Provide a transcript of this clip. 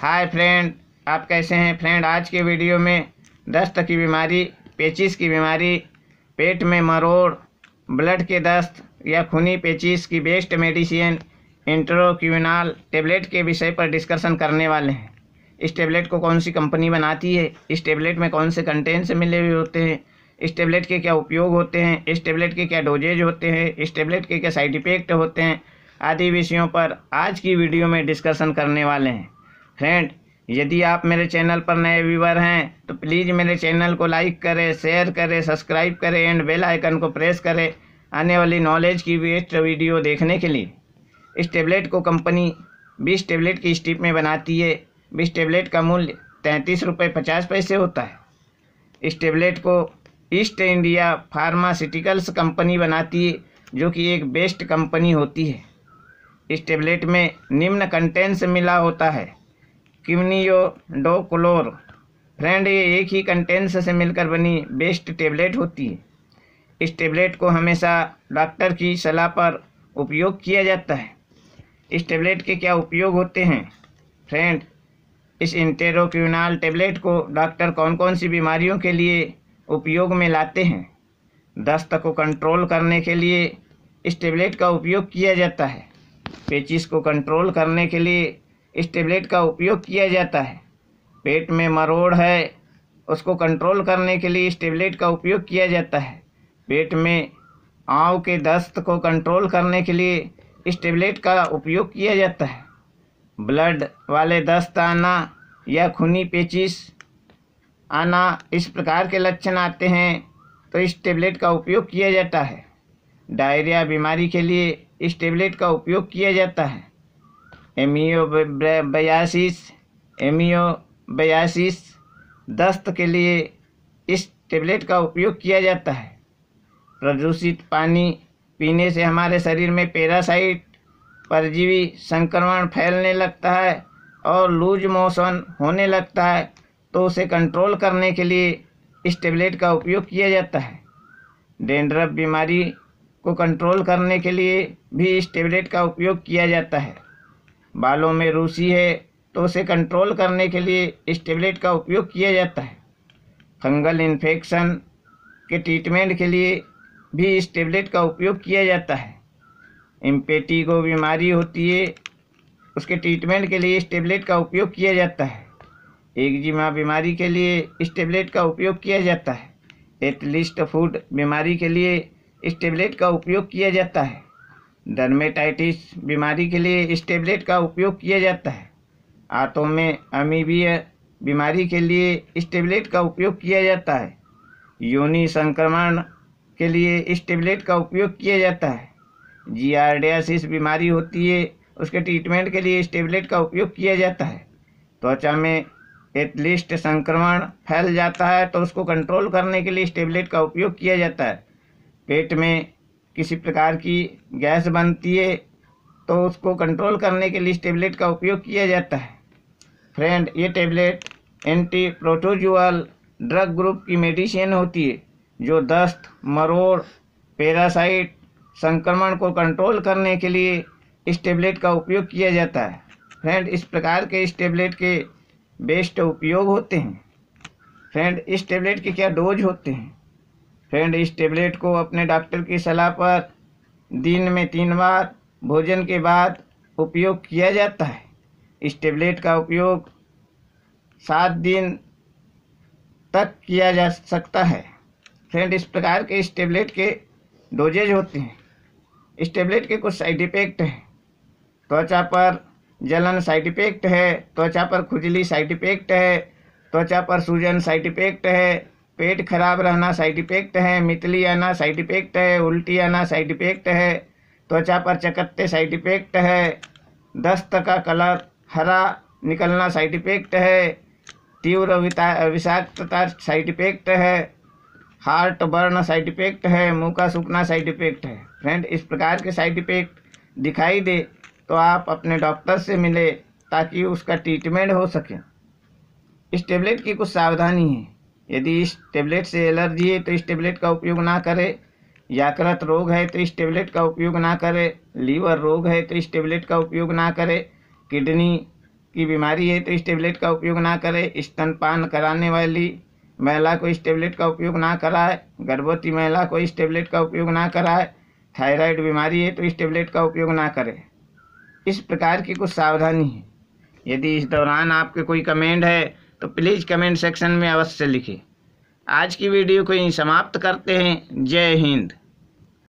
hi friend आप कैसे हैं फ्रेंड आज के वीडियो में दस्त की बीमारी पेचिस की बीमारी पेट में मरोड़ ब्लड के दस्त या खूनी पेचिस की बेस्ट मेडिसिन इंट्रोक्यूनाल टेबलेट के विषय पर डिस्कशन करने वाले हैं इस टेबलेट को कौन सी कंपनी बनाती है इस टेबलेट में कौन से कंटेंट्स मिले हुए होते हैं इस टेबलेट के क्या उपयोग होते हैं इस टेबलेट के क्या डोजेज होते हैं इस टेबलेट के क्या साइड इफ़ेक्ट होते हैं आदि विषयों पर आज की वीडियो में डिस्कशन करने वाले हैं फ्रेंड यदि आप मेरे चैनल पर नए व्यूवर हैं तो प्लीज़ मेरे चैनल को लाइक करें शेयर करें सब्सक्राइब करें एंड बेल आइकन को प्रेस करें आने वाली नॉलेज की वेस्ट वीडियो देखने के लिए इस टेबलेट को कंपनी बीस टेबलेट की स्टिप में बनाती है बीस टेबलेट का मूल्य तैंतीस रुपये पचास पैसे होता है इस टेबलेट को ईस्ट इंडिया फार्मास्यूटिकल्स कंपनी बनाती है जो कि एक बेस्ट कंपनी होती है इस टेबलेट में निम्न कंटेंट्स मिला होता है क्विनियोडोक्लोर फ्रेंड ये एक ही कंटेंस से मिलकर बनी बेस्ट टेबलेट होती है इस टेबलेट को हमेशा डॉक्टर की सलाह पर उपयोग किया जाता है इस टेबलेट के क्या उपयोग होते हैं फ्रेंड इस इंटेरोक्यूनाल टेबलेट को डॉक्टर कौन कौन सी बीमारियों के लिए उपयोग में लाते हैं दस्त को कंट्रोल करने के लिए इस टेबलेट का उपयोग किया जाता है पेचिस को कंट्रोल करने के लिए इस टेबलेट का उपयोग किया जाता है पेट में मरोड़ है उसको कंट्रोल करने के लिए इस टेबलेट का उपयोग किया जाता है पेट में आँव के दस्त को कंट्रोल करने के लिए इस टेबलेट का उपयोग किया जाता है ब्लड वाले दस्त आना या खूनी पेचिस आना इस प्रकार के लक्षण आते हैं तो इस टेबलेट का उपयोग किया जाता है डायरिया बीमारी के लिए इस टेबलेट का उपयोग किया जाता है एमियो बयासिस एमियो बयासिस दस्त के लिए इस टेबलेट का उपयोग किया जाता है प्रदूषित पानी पीने से हमारे शरीर में पैरासाइट परजीवी संक्रमण फैलने लगता है और लूज मोशन होने लगता है तो उसे कंट्रोल करने के लिए इस टेबलेट का उपयोग किया जाता है डेंड्रफ बीमारी को कंट्रोल करने के लिए भी इस टेबलेट का उपयोग किया जाता है बालों में रूसी है तो उसे कंट्रोल करने के लिए इस टेबलेट का उपयोग किया जाता है फंगल इन्फेक्शन के ट्रीटमेंट के लिए भी इस टेबलेट का उपयोग किया जाता है इम्पेटी को बीमारी होती है उसके ट्रीटमेंट के लिए इस टेबलेट का उपयोग किया जाता है जिमा बीमारी के लिए इस टेबलेट का उपयोग किया जाता है एथलिस्ट फूड बीमारी के लिए इस टेबलेट का उपयोग किया जाता है डर्मेटाइटिस बीमारी के लिए इस टेबलेट का उपयोग किया जाता है आंतों में अमीबीय बीमारी के लिए इस टेबलेट का उपयोग किया जाता है योनि संक्रमण के लिए इस टेबलेट का उपयोग किया जाता है जियार्डियासिस बीमारी होती है उसके ट्रीटमेंट के लिए इस टेबलेट का उपयोग किया जाता है त्वचा में एथलिस्ट संक्रमण फैल जाता है तो उसको कंट्रोल करने के लिए इस टेबलेट का उपयोग किया जाता है पेट में किसी प्रकार की गैस बनती है तो उसको कंट्रोल करने के लिए इस टेबलेट का उपयोग किया जाता है फ्रेंड ये tablet anti protozoal drug group की मेडिसिन होती है जो दस्त मरोड़ पैरासाइट संक्रमण को कंट्रोल करने के लिए इस टेबलेट का उपयोग किया जाता है फ्रेंड इस प्रकार के इस टेबलेट के बेस्ट उपयोग होते हैं फ्रेंड इस टेबलेट के क्या डोज होते हैं फ्रेंड इस टेबलेट को अपने डॉक्टर की सलाह पर दिन में तीन बार भोजन के बाद उपयोग किया जाता है इस टेबलेट का उपयोग सात दिन तक किया जा सकता है फ्रेंड इस प्रकार के इस टेबलेट के डोजेज होते हैं इस टेबलेट के कुछ साइड इफ़ेक्ट हैं त्वचा पर जलन साइड इफ़ेक्ट है त्वचा पर खुजली साइड इफ़ेक्ट है त्वचा पर सूजन साइड इफ़ेक्ट है पेट खराब रहना साइड इफेक्ट है मितली आना साइड इफेक्ट है उल्टी आना साइड इफेक्ट है त्वचा पर चकत्ते साइड इफेक्ट है दस्त का कलर हरा निकलना साइड इफेक्ट है तीव्र विषाक्तता साइड इफेक्ट है हार्ट बर्न साइड इफेक्ट है मुंह का सूखना साइड इफेक्ट है फ्रेंड इस प्रकार के साइड इफेक्ट दिखाई दे तो आप अपने डॉक्टर से मिले ताकि उसका ट्रीटमेंट हो सके इस टेबलेट की कुछ सावधानी है यदि इस टेबलेट से एलर्जी है तो इस टेबलेट का उपयोग ना करें याकृत रोग है तो इस टेबलेट का उपयोग ना करें लीवर रोग है तो इस टेबलेट का उपयोग ना करें किडनी की बीमारी है तो इस टेबलेट का उपयोग ना करें स्तनपान कराने वाली महिला को इस टेबलेट का उपयोग ना कराए गर्भवती महिला को इस टेबलेट का उपयोग ना कराए थायराइड बीमारी है तो इस टेबलेट का उपयोग ना करें इस प्रकार की कुछ सावधानी है यदि इस दौरान आपके कोई कमेंट है तो प्लीज़ कमेंट सेक्शन में अवश्य लिखें आज की वीडियो को यहीं समाप्त करते हैं जय हिंद